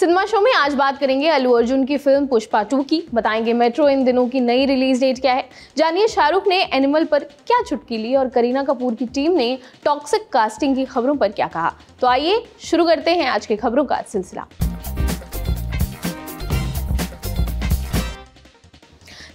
cinema show में आज बात करेंगे अलू अर्जुन की फिल्म पुष्पा टू की बताएंगे मेट्रो इन दिनों की नई रिलीज डेट क्या है जानिए शाहरुख ने एनिमल पर क्या चुटकी ली और करीना कपूर की टीम ने टॉक्सिक कास्टिंग की खबरों पर क्या कहा तो आइए शुरू करते हैं आज की खबरों का सिलसिला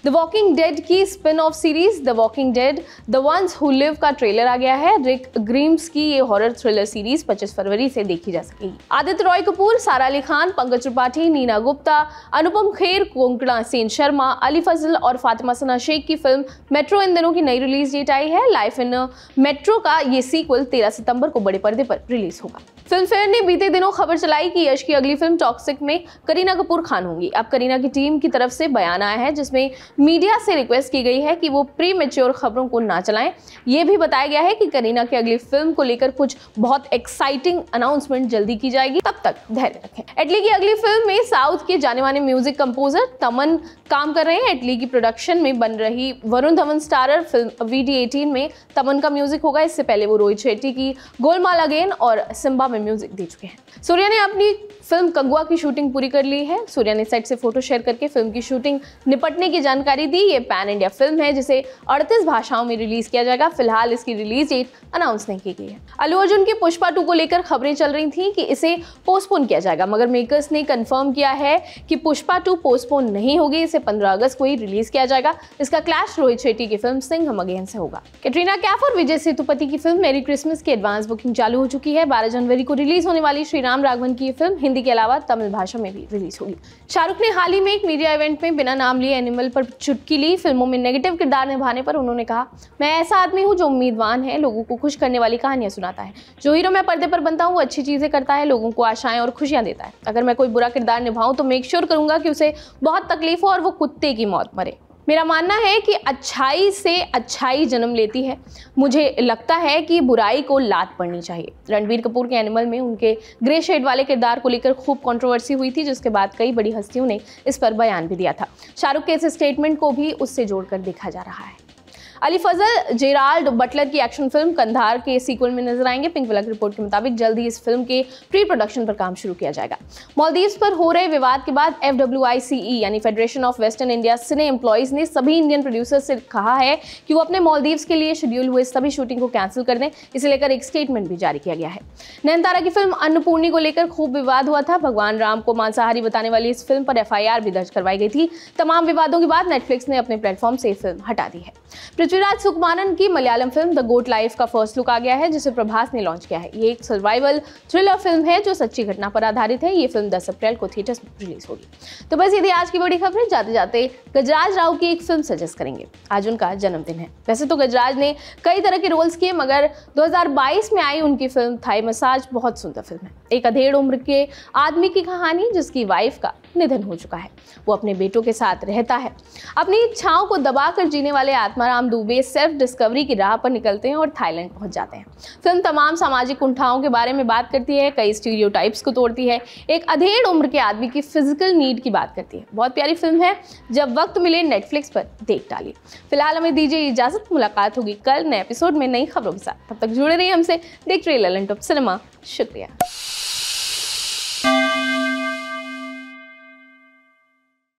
द वॉकिंग डेड की spin off series the walking dead the ones who live का ट्रेलर आ गया है रिक ग्रीम्स की ये हॉरर थ्रिलर सीरीज 25 फरवरी से देखी जा सकेगी आदित्य रॉय कपूर सारा अली खान पंकज त्रिपाठी नीना गुप्ता अनुपम खेर कोंकणा सेन शर्मा अली फजल और फातिमा सना शेख की फिल्म मेट्रो इन दिनों की नई रिलीज डेट आई है लाइफ इन मेट्रो का ये सीक्वल तेरह सितंबर को बड़े पर्दे पर रिलीज होगा फिल्म फेयर ने बीते दिनों खबर चलाई कि यश की अगली फिल्म टॉक्सिक में करीना कपूर खान होंगी अब करीना की टीम की तरफ से बयान आया है जिसमें मीडिया से रिक्वेस्ट की गई है कि वो प्री मेच्योर खबरों को ना चलाएं ये भी बताया गया है कि करीना की अगली फिल्म को लेकर कुछ बहुत एक्साइटिंग अनाउंसमेंट जल्दी की जाएगी तब तक धैर्य रखें एटली की अगली फिल्म में साउथ के जाने माने म्यूजिक कंपोजर तमन काम कर रहे हैं एटली की प्रोडक्शन में बन रही वरुण धवन स्टारर फिल्म वी में तमन का म्यूजिक होगा इससे पहले वो रोहित शेट्टी की गोलमाल अगेन और सिम्बा में म्यूजिक दे चुके हैं सूर्या ने अपनी फिल्म कंगुआ की शूटिंग पूरी कर ली है सूर्या ने सेट से फोटो शेयर करके फिल्म की शूटिंग निपटने की जानकारी जानकारी दी ये पैन इंडिया फिल्म है जिसे 38 भाषाओं में रिलीज किया जाएगा फिलहाल इसकी रिलीज डेट अनाउंस नहीं की गई है अलू अर्जुन की पुष्पा टू को लेकर खबरें चल रही थी कि इसे पोस्टपोन किया जाएगा मगर मेकर्स ने कंफर्म किया है कि पुष्पा टू पोस्टपोन नहीं होगी इसे पंद्रह अगस्त को ही रिलीज किया जाएगा इसका क्लैश रोहित शेट्टी की फिल्म सिंह हम अगेन से होगा कैटरीना कैफ और विजय सेतुपति की फिल्म मेरी क्रिसमस की एडवांस बुकिंग चालू हो चुकी है बारह जनवरी को रिलीज होने वाली श्री राम राघवन की फिल्म हिंदी के अलावा तमिल भाषा में भी रिलीज होगी शाहरुख ने हाल ही में एक मीडिया इवेंट में बिना नाम लिए एनिमल पर ली फिल्मों में नेगेटिव किरदार निभाने पर उन्होंने कहा मैं ऐसा आदमी हूँ जो उम्मीदवान है लोगों को खुश करने वाली कहानियाँ सुनाता है जो हीरो मैं पर्दे पर बनता हूँ वो अच्छी चीज़ें करता है लोगों को आशाएं और खुशियाँ देता है अगर मैं कोई बुरा किरदार निभाऊँ तो मेक श्योर करूँगा कि उसे बहुत तकलीफ हो और वो कुत्ते की मौत मरे मेरा मानना है कि अच्छाई से अच्छाई जन्म लेती है मुझे लगता है कि बुराई को लात पड़नी चाहिए रणबीर कपूर के एनिमल में उनके ग्रे शेड वाले किरदार को लेकर खूब कंट्रोवर्सी हुई थी जिसके बाद कई बड़ी हस्तियों ने इस पर बयान भी दिया था शाहरुख के इस स्टेटमेंट को भी उससे जोड़कर देखा जा रहा है अली फजल जेराल्ड बटलर की एक्शन फिल्म कंधार के सीक्वल में नजर आएंगे पिंक विलक रिपोर्ट के मुताबिक जल्द ही इस फिल्म के प्री प्रोडक्शन पर काम शुरू किया जाएगा मालदीव्स पर हो रहे विवाद के बाद एफ e, यानी federation of western India cine employees ने सभी इंडियन प्रोड्यूसर्स से कहा है कि वो अपने मालदीव्स के लिए शेड्यूल हुए सभी शूटिंग को कैंसिल कर दें इसे लेकर एक स्टेटमेंट भी जारी किया गया है नैनतारा की फिल्म अन्नपूर्णी को लेकर खूब विवाद हुआ था भगवान राम को मांसाहारी बताने वाली इस फिल्म पर एफ भी दर्ज करवाई गई थी तमाम विवादों के बाद नेटफ्लिक्स ने अपने प्लेटफॉर्म से फिल्म हटा दी है पृथ्वीराज सुकमानन की Malayalam film the goat life का फर्स्ट लुक आ गया है जिसे प्रभास ने लॉन्च किया है ये एक सर्वाइवल थ्रिलर फिल्म है जो सच्ची घटना पर आधारित है ये फिल्म 10 अप्रैल को थिएटर्स में रिलीज होगी तो बस यदि आज की बड़ी खबरें जाते जाते गजराज राव की एक फिल्म सजेस्ट करेंगे आज उनका जन्मदिन है वैसे तो गजराज ने कई तरह के रोल्स किए मगर दो में आई उनकी फिल्म थाई मसाज बहुत सुंदर फिल्म है एक अधेड़ उम्र के आदमी की कहानी जिसकी वाइफ का निधन हो चुका है वो अपने बेटों के साथ रहता है अपनी इच्छाओं को दबाकर जीने वाले आत्माराम डूबे सेल्फ डिस्कवरी की राह पर निकलते हैं और थाईलैंड पहुंच जाते हैं फिल्म तमाम सामाजिक कुंठाओं के बारे में बात करती है कई स्टीरियो को तोड़ती है एक अधेड़ उम्र के आदमी की फिजिकल नीड की बात करती है बहुत प्यारी फिल्म है जब वक्त मिले नेटफ्लिक्स पर देख डाली फिलहाल हमें दीजिए इजाजत मुलाकात होगी कल नए एपिसोड में नई खबरों के साथ तब तक जुड़े रहिए हमसे देख रही ललन टॉप सिनेमा शुक्रिया